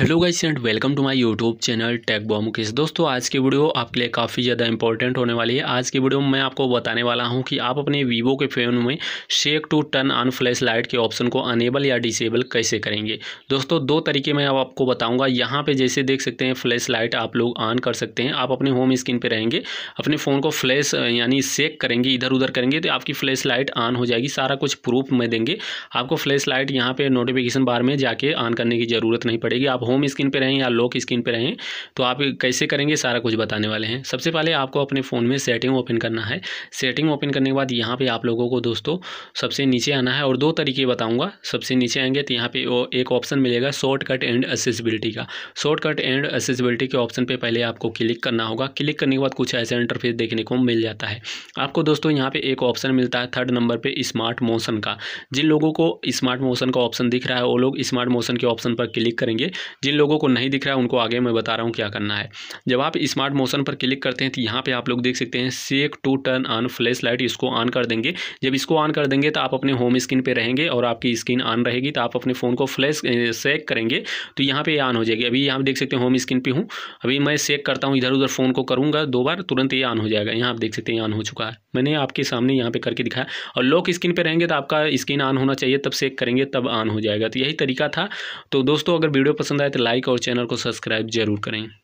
hello guys and welcome to my YouTube channel tech बॉमुकेश दोस्तों आज की वीडियो आपके लिए काफ़ी ज़्यादा इंपॉर्टेंट होने वाली है आज की वीडियो में मैं आपको बताने वाला हूं कि आप अपने वीवो के फ़ोन में shake to turn on flash light के ऑप्शन को अनेबल या डिसेबल कैसे करेंगे दोस्तों दो तरीके मैं अब आपको बताऊँगा यहाँ पर जैसे देख सकते हैं फ्लैश लाइट आप लोग ऑन कर सकते हैं आप अपने होम स्क्रीन पर रहेंगे अपने फ़ोन को फ्लैश यानी सेक करेंगे इधर उधर करेंगे तो आपकी फ्लैश लाइट ऑन हो जाएगी सारा कुछ प्रूफ में देंगे आपको फ्लैश लाइट यहाँ पर नोटिफिकेशन बार में जाके ऑन करने की ज़रूरत नहीं पड़ेगी आप आप होम स्क्रीन पर रहें या लॉक स्क्रीन पर रहें तो आप कैसे करेंगे सारा कुछ बताने वाले हैं सबसे पहले आपको अपने फ़ोन में सेटिंग ओपन करना है सेटिंग ओपन करने के बाद यहाँ पर आप लोगों को दोस्तों सबसे नीचे आना है और दो तरीके बताऊँगा सबसे नीचे आएंगे तो यहाँ पर एक ऑप्शन मिलेगा शॉर्टकट एंड असेसिबिलिटी का शॉर्टकट एंड असेसिबिलिटी के ऑप्शन पर पहले आपको क्लिक करना होगा क्लिक करने के बाद कुछ ऐसा इंटरफेस देखने को मिल जाता है आपको दोस्तों यहाँ पे एक ऑप्शन मिलता है थर्ड नंबर पे स्मार्ट मोशन का जिन लोगों को स्मार्ट मोशन का ऑप्शन दिख रहा है वो लोग स्मार्ट मोशन के ऑप्शन पर क्लिक करेंगे जिन लोगों को नहीं दिख रहा है उनको आगे मैं बता रहा हूँ क्या करना है जब आप स्मार्ट मोशन पर क्लिक करते हैं तो यहाँ पर आप लोग देख सकते हैं shake to turn on flash light इसको ऑन कर देंगे जब इसको ऑन कर देंगे तो आप अपने होम स्क्रीन पर रहेंगे और आपकी स्क्रीन ऑन रहेगी तो आप अपने फ़ोन को फ्लैश सेक करेंगे तो यहाँ पर ऑन हो जाएगी अभी यहाँ देख सकते हैं होम स्क्रीन पर हूँ अभी मैं सेक करता हूँ इधर उधर फ़ोन को करूँगा दो बार तुरंत ये ऑन हो जाएगा यहाँ आप देख सकते हैं ऑन हो चुका है मैंने आपके सामने यहाँ पे करके दिखाया और लॉक स्क्रीन पे रहेंगे तो आपका स्क्रीन ऑन होना चाहिए तब सेक करेंगे तब ऑन हो जाएगा तो यही तरीका था तो दोस्तों अगर वीडियो पसंद पसंद आए तो लाइक और चैनल को सब्सक्राइब जरूर करें